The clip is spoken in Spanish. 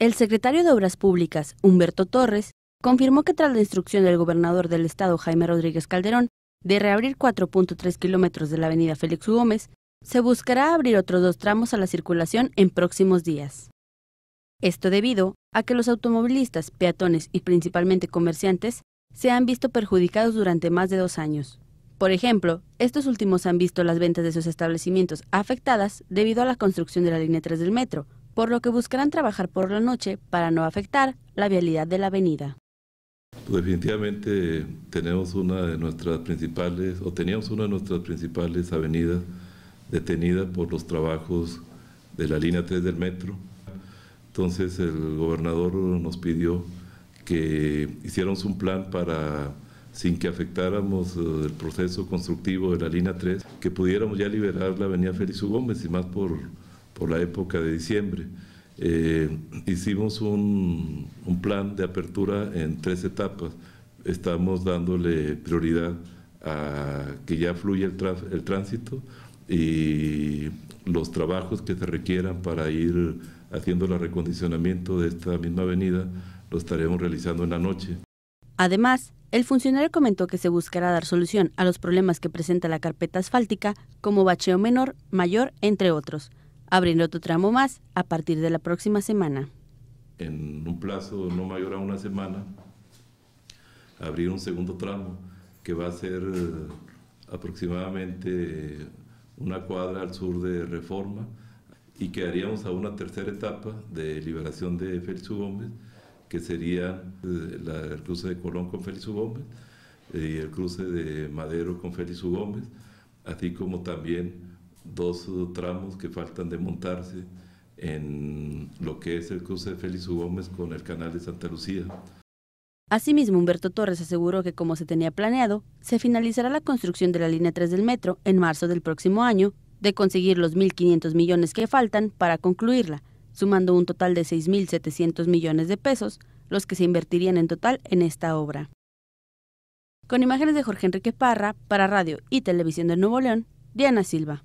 El secretario de Obras Públicas, Humberto Torres, confirmó que tras la instrucción del gobernador del estado, Jaime Rodríguez Calderón, de reabrir 4.3 kilómetros de la avenida Félix Gómez, se buscará abrir otros dos tramos a la circulación en próximos días. Esto debido a que los automovilistas, peatones y principalmente comerciantes se han visto perjudicados durante más de dos años. Por ejemplo, estos últimos han visto las ventas de sus establecimientos afectadas debido a la construcción de la línea 3 del metro, por lo que buscarán trabajar por la noche para no afectar la vialidad de la avenida. definitivamente tenemos una de nuestras principales, o teníamos una de nuestras principales avenidas detenida por los trabajos de la línea 3 del metro. Entonces el gobernador nos pidió que hiciéramos un plan para, sin que afectáramos eh, el proceso constructivo de la línea 3, que pudiéramos ya liberar la avenida Félix U. Gómez y más por por la época de diciembre. Eh, hicimos un, plan de apertura en tres etapas. Estamos dándole prioridad a que ya fluya el, el tránsito y los trabajos que se requieran para ir haciendo el recondicionamiento de esta misma avenida lo estaremos realizando en la noche. Además, el funcionario comentó que se buscará dar solución a los problemas que presenta la carpeta asfáltica, como bacheo menor, mayor, entre otros abriendo otro tramo más a partir de la próxima semana. En un plazo no mayor a una semana, abrir un segundo tramo que va a ser eh, aproximadamente eh, una cuadra al sur de Reforma y que quedaríamos a una tercera etapa de liberación de Félix Gómez, que sería eh, el cruce de Colón con Félix Gómez y el cruce de Madero con Félix Gómez, así como también dos tramos que faltan de montarse en lo que es el cruce de Félix U. Gómez con el canal de Santa Lucía. Asimismo, Humberto Torres aseguró que, como se tenía planeado, se finalizará la construcción de la línea 3 del metro en marzo del próximo año, de conseguir los 1.500 millones que faltan para concluirla, sumando un total de 6.700 millones de pesos, los que se invertirían en total en esta obra. Con imágenes de Jorge Enrique Parra, para Radio y Televisión de Nuevo León, Diana Silva.